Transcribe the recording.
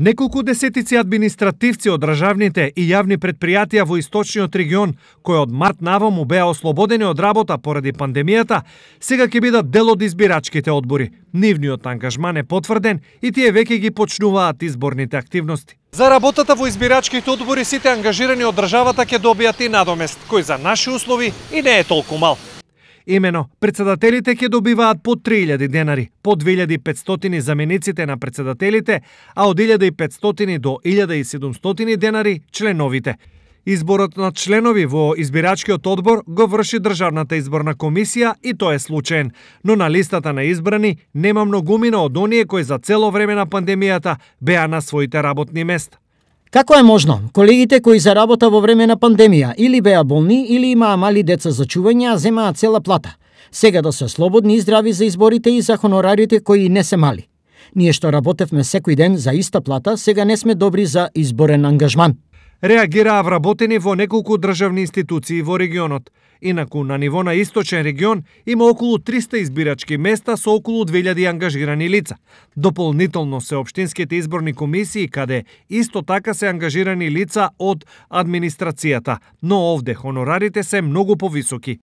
Неколку десетици административци од државните и јавни предпријатија во источниот регион, кои од март наваму беа ослободени од работа поради пандемијата, сега ќе бидат дел од избирачките одбори. Нивниот ангажман е потврден и тие веќе ги почнуваат изборните активности. За работата во избирачките одбори сите ангажирани од државата ќе добијат и надомест, кој за наши услови и не е толку мал. Имено, председателите ќе добиваат по 3000 денари, по 2500 замениците на председателите, а од 1500 до 1700 денари членовите. Изборот на членови во избирачкиот одбор го врши Државната изборна комисија и тоа е случаен, но на листата на избрани нема многумина од оние кои за цело време на пандемијата беа на своите работни места. Како е можно? Колегите кои заработа во време на пандемија или беа болни или имаа мали деца за чување, а земаа цела плата. Сега да се слободни и здрави за изборите и за хонорарите кои не се мали. Ние што работевме секој ден за иста плата, сега не сме добри за изборен ангажман реагираа вработени во неколку државни институции во регионот. Инаку на ниво на источен регион има околу 300 избирачки места со околу 2000 ангажирани лица. Дополнително се обштинските изборни комисии каде исто така се ангажирани лица од администрацијата, но овде хонорарите се многу повисоки.